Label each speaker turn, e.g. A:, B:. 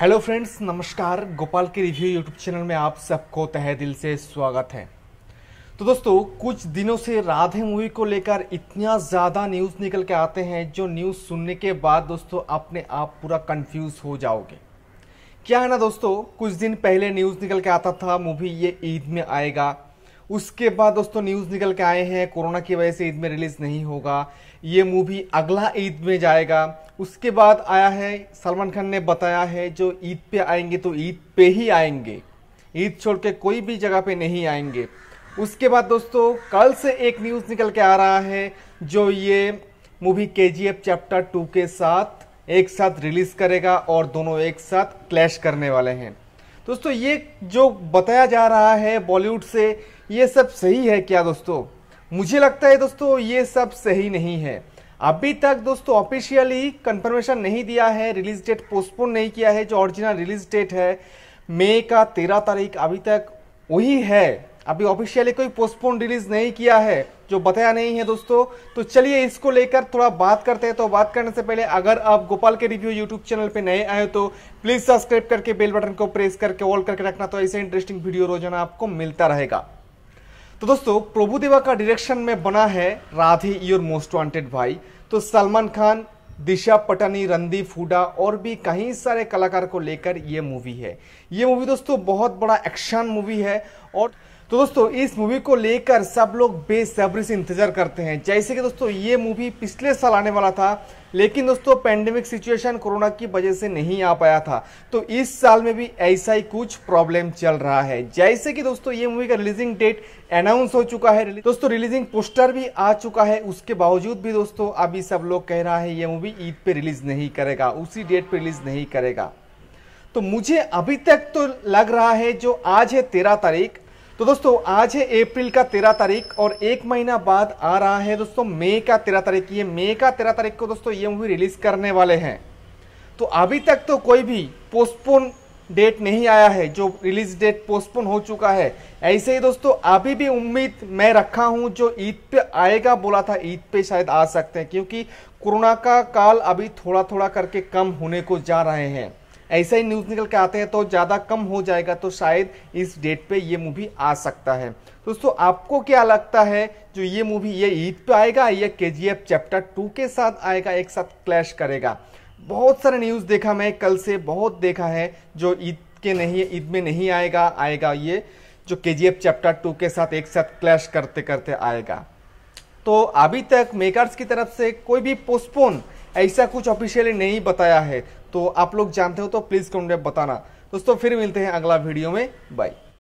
A: hello friends नमस्कार गोपाल के review YouTube channel में आप सबको तहे दिल से स्वागत है तो दोस्तों कुछ दिनों से राधे मूवी को लेकर इतना ज़्यादा न्यूज़ निकल के आते हैं जो न्यूज़ सुनने के बाद दोस्तों अपने आप पूरा कंफ्यूज हो जाओगे क्या है ना दोस्तों कुछ दिन पहले न्यूज़ निकल के आता था मूवी ये ईद में आएगा उसके बाद दोस्तों न्यूज़ निकल के आए हैं कोरोना की वजह से ईद में रिलीज़ नहीं होगा ये मूवी अगला ईद में जाएगा उसके बाद आया है सलमान खान ने बताया है जो ईद पे आएंगे तो ईद पे ही आएंगे ईद छोड़ के कोई भी जगह पे नहीं आएंगे उसके बाद दोस्तों कल से एक न्यूज़ निकल के आ रहा है जो ये मूवी के चैप्टर टू के साथ एक साथ रिलीज़ करेगा और दोनों एक साथ क्लैश करने वाले हैं दोस्तों ये जो बताया जा रहा है बॉलीवुड से ये सब सही है क्या दोस्तों मुझे लगता है दोस्तों ये सब सही नहीं है अभी तक दोस्तों ऑफिशियली कंफर्मेशन नहीं दिया है रिलीज डेट पोस्टपोन नहीं किया है जो ओरिजिनल रिलीज डेट है मई का तेरह तारीख अभी तक वही है अभी ऑफिशियली कोई पोस्टपोन रिलीज नहीं किया है जो बताया नहीं है दोस्तों तो चलिए इसको लेकर थोड़ा बात करते हैं तो बात करने से पहले अगर आप गोपाल के रिव्यू यूट्यूब चैनल पे नए आए तो प्लीज सब्सक्राइब करके बेल बटन को प्रेस करके ऑल करके रखना तो ऐसे इंटरेस्टिंग वीडियो रोजाना आपको मिलता रहेगा तो दोस्तों प्रभुदेवा का डिरेक्शन में बना है राधे योर मोस्ट वॉन्टेड भाई तो सलमान खान दिशा पटानी रंदी फूडा और भी कई सारे कलाकार को लेकर ये मूवी है ये मूवी दोस्तों बहुत बड़ा एक्शन मूवी है और तो दोस्तों इस मूवी को लेकर सब लोग बेसब्री से इंतज़ार करते हैं जैसे कि दोस्तों ये मूवी पिछले साल आने वाला था लेकिन दोस्तों पेंडेमिक सिचुएशन कोरोना की वजह से नहीं आ पाया था तो इस साल में भी ऐसा ही कुछ प्रॉब्लम चल रहा है जैसे कि दोस्तों ये मूवी का रिलीजिंग डेट अनाउंस हो चुका है दोस्तों रिलीजिंग पोस्टर भी आ चुका है उसके बावजूद भी दोस्तों अभी सब लोग कह रहा है ये मूवी ईद पे रिलीज नहीं करेगा उसी डेट पे रिलीज नहीं करेगा तो मुझे अभी तक तो लग रहा है जो आज है तेरह तारीख तो दोस्तों आज है अप्रैल का तेरह तारीख और एक महीना बाद आ रहा है दोस्तों मई का तेरह तारीख ये मई का तेरह तारीख को दोस्तों ये मूवी रिलीज करने वाले हैं तो अभी तक तो कोई भी पोस्टपोन डेट नहीं आया है जो रिलीज डेट पोस्टपोन हो चुका है ऐसे ही दोस्तों अभी भी उम्मीद मैं रखा हूं जो ईद पे आएगा बोला था ईद पे शायद आ सकते हैं क्योंकि कोरोना का काल अभी थोड़ा थोड़ा करके कम होने को जा रहे हैं ऐसा ही न्यूज़ निकल के आते हैं तो ज़्यादा कम हो जाएगा तो शायद इस डेट पे ये मूवी आ सकता है दोस्तों आपको क्या लगता है जो ये मूवी ये ईद पे आएगा या के चैप्टर टू के साथ आएगा एक साथ क्लैश करेगा बहुत सारे न्यूज़ देखा मैं कल से बहुत देखा है जो ईद के नहीं ईद में नहीं आएगा आएगा ये जो के चैप्टर टू के साथ एक साथ क्लैश करते करते आएगा तो अभी तक मेकर्स की तरफ से कोई भी पोस्टपोन ऐसा कुछ ऑफिशियली नहीं बताया है तो आप लोग जानते हो तो प्लीज़ कमेंट में बताना दोस्तों फिर मिलते हैं अगला वीडियो में बाय